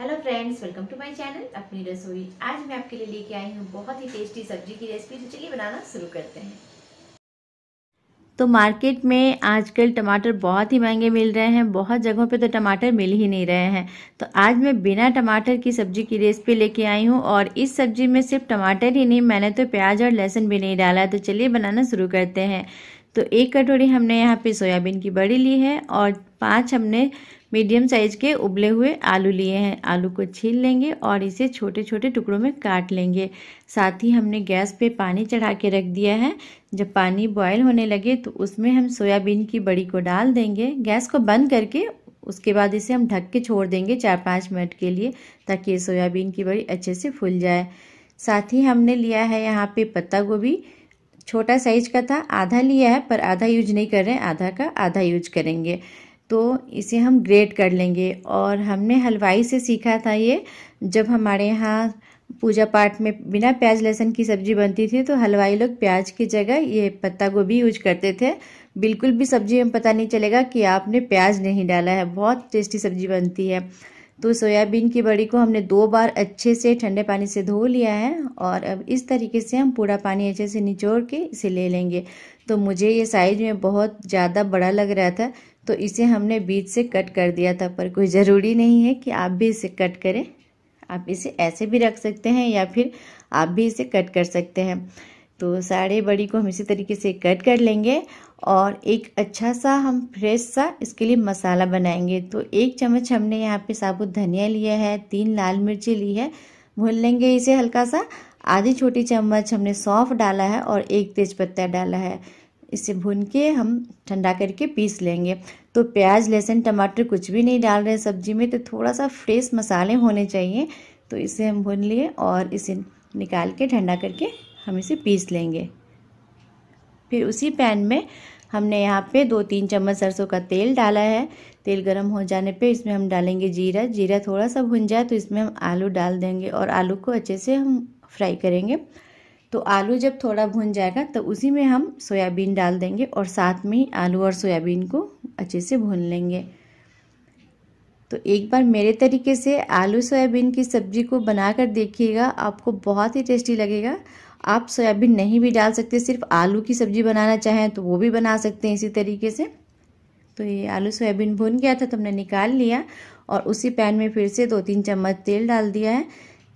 hello friends welcome to my channel अपनी रसोई आज मैं आपके लिए लेके आई हूँ बहुत ही टेस्टी सब्जी की रेसिपी तो चलिए बनाना शुरू करते हैं तो मार्केट में आजकल टमाटर बहुत ही महंगे मिल रहे हैं बहुत जगहों पे तो टमाटर मिल ही नहीं रहे हैं तो आज मैं बिना टमाटर की सब्जी की रेसिपी लेके आई हूँ और इस सब्जी में सिर्फ टमाटर ही नहीं मैंने तो प्याज और लहसुन भी नहीं डाला है तो चलिए बनाना शुरू करते हैं तो एक कटोरी हमने यहाँ पे सोयाबीन की बड़ी ली है और पाँच हमने मीडियम साइज़ के उबले हुए आलू लिए हैं आलू को छील लेंगे और इसे छोटे छोटे टुकड़ों में काट लेंगे साथ ही हमने गैस पे पानी चढ़ा के रख दिया है जब पानी बॉयल होने लगे तो उसमें हम सोयाबीन की बड़ी को डाल देंगे गैस को बंद करके उसके बाद इसे हम ढक के छोड़ देंगे चार पाँच मिनट के लिए ताकि ये सोयाबीन की बड़ी अच्छे से फूल जाए साथ ही हमने लिया है यहाँ पे पत्ता गोभी छोटा साइज का था आधा लिया है पर आधा यूज नहीं कर रहे हैं आधा का आधा यूज करेंगे तो इसे हम ग्रेट कर लेंगे और हमने हलवाई से सीखा था ये जब हमारे यहाँ पूजा पाठ में बिना प्याज लहसुन की सब्जी बनती थी तो हलवाई लोग प्याज की जगह ये पत्ता गोभी यूज करते थे बिल्कुल भी सब्जी में पता नहीं चलेगा कि आपने प्याज नहीं डाला है बहुत टेस्टी सब्जी बनती है तो सोयाबीन की बड़ी को हमने दो बार अच्छे से ठंडे पानी से धो लिया है और अब इस तरीके से हम पूरा पानी अच्छे से निचोड़ के इसे ले लेंगे तो मुझे ये साइज में बहुत ज़्यादा बड़ा लग रहा था तो इसे हमने बीच से कट कर दिया था पर कोई ज़रूरी नहीं है कि आप भी इसे कट करें आप इसे ऐसे भी रख सकते हैं या फिर आप भी इसे कट कर सकते हैं तो सारे बड़ी को हम इसी तरीके से कट कर लेंगे और एक अच्छा सा हम फ्रेश सा इसके लिए मसाला बनाएंगे तो एक चम्मच हमने यहाँ पे साबुत धनिया लिया है तीन लाल मिर्ची ली है भून लेंगे इसे हल्का सा आधी छोटी चम्मच हमने सौंफ डाला है और एक तेज़पत्ता डाला है इसे भून के हम ठंडा करके पीस लेंगे तो प्याज लहसुन टमाटर कुछ भी नहीं डाल रहे सब्जी में तो थोड़ा सा फ्रेश मसाले होने चाहिए तो इसे हम भून लिए और इसे निकाल के ठंडा करके हम इसे पीस लेंगे फिर उसी पैन में हमने यहाँ पे दो तीन चम्मच सरसों का तेल डाला है तेल गर्म हो जाने पे इसमें हम डालेंगे जीरा जीरा थोड़ा सा भुन जाए तो इसमें हम आलू डाल देंगे और आलू को अच्छे से हम फ्राई करेंगे तो आलू जब थोड़ा भुन जाएगा तो उसी में हम सोयाबीन डाल देंगे और साथ में ही आलू और सोयाबीन को अच्छे से भून लेंगे तो एक बार मेरे तरीके से आलू सोयाबीन की सब्ज़ी को बनाकर देखिएगा आपको बहुत ही टेस्टी लगेगा आप सोयाबीन नहीं भी डाल सकते सिर्फ आलू की सब्ज़ी बनाना चाहें तो वो भी बना सकते हैं इसी तरीके से तो ये आलू सोयाबीन भुन गया था तो हमने निकाल लिया और उसी पैन में फिर से दो तीन चम्मच तेल डाल दिया है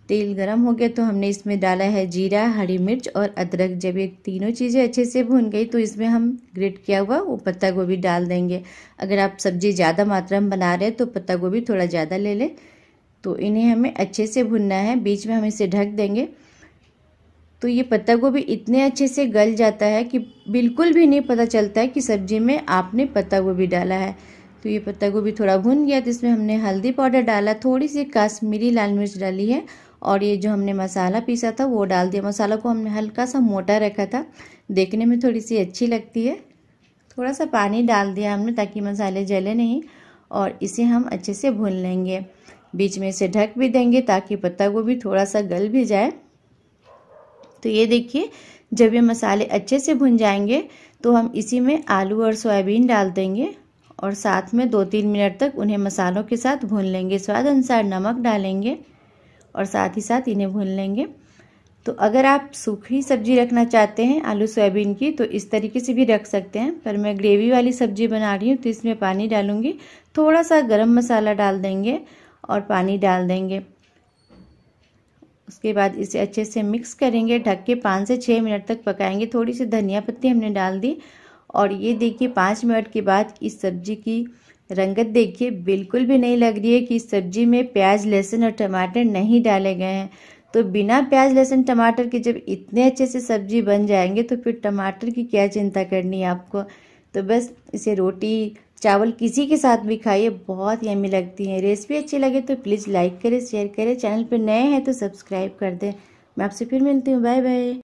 तेल गरम हो गया तो हमने इसमें डाला है जीरा हरी मिर्च और अदरक जब ये तीनों चीज़ें अच्छे से भून गई तो इसमें हम ग्रेट किया हुआ वो पत्ता गोभी डाल देंगे अगर आप सब्ज़ी ज़्यादा मात्रा में बना रहे हैं तो पत्ता गोभी थोड़ा ज़्यादा ले लें तो इन्हें हमें अच्छे से भुनना है बीच में हम इसे ढक देंगे तो ये पत्ता गोभी इतने अच्छे से गल जाता है कि बिल्कुल भी नहीं पता चलता है कि सब्जी में आपने पत्ता गोभी डाला है तो ये पत्ता गोभी थोड़ा भुन गया तो इसमें हमने हल्दी पाउडर डाला थोड़ी सी काश्मीरी लाल मिर्च डाली है और ये जो हमने मसाला पीसा था वो डाल दिया मसाला को हमने हल्का सा मोटा रखा था देखने में थोड़ी सी अच्छी लगती है थोड़ा सा पानी डाल दिया हमने ताकि मसाले जले नहीं और इसे हम अच्छे से भून लेंगे बीच में इसे ढक भी देंगे ताकि पत्ता गोभी थोड़ा सा गल भी जाए तो ये देखिए जब ये मसाले अच्छे से भुन जाएंगे तो हम इसी में आलू और सोयाबीन डाल देंगे और साथ में दो तीन मिनट तक उन्हें मसालों के साथ भून लेंगे स्वाद अनुसार नमक डालेंगे और साथ ही साथ इन्हें भून लेंगे तो अगर आप सूखी सब्जी रखना चाहते हैं आलू सोयाबीन की तो इस तरीके से भी रख सकते हैं पर मैं ग्रेवी वाली सब्जी बना रही हूँ तो इसमें पानी डालूंगी थोड़ा सा गरम मसाला डाल देंगे और पानी डाल देंगे उसके बाद इसे अच्छे से मिक्स करेंगे ढक के पाँच से छः मिनट तक पकाएंगे थोड़ी सी धनिया पत्ती हमने डाल दी और ये देखिए पाँच मिनट के बाद इस सब्जी की रंगत देखिए बिल्कुल भी नहीं लग रही है कि इस सब्जी में प्याज लहसुन और टमाटर नहीं डाले गए हैं तो बिना प्याज लहसुन टमाटर के जब इतने अच्छे से सब्जी बन जाएंगे तो फिर टमाटर की क्या चिंता करनी है आपको तो बस इसे रोटी चावल किसी के साथ भी खाइए बहुत यमी लगती हैं रेसिपी अच्छी लगे तो प्लीज़ लाइक करें शेयर करें चैनल पर नए हैं तो सब्सक्राइब कर दें मैं आपसे फिर मिलती हूँ बाय बाय